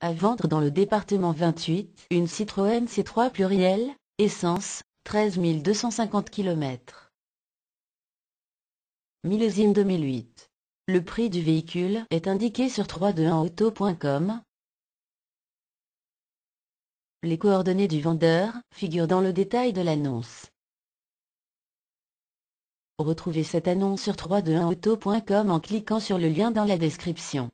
À vendre dans le département 28, une Citroën C3 pluriel, essence, 13 250 km. Millésime 2008. Le prix du véhicule est indiqué sur 321auto.com. Les coordonnées du vendeur figurent dans le détail de l'annonce. Retrouvez cette annonce sur 321auto.com en cliquant sur le lien dans la description.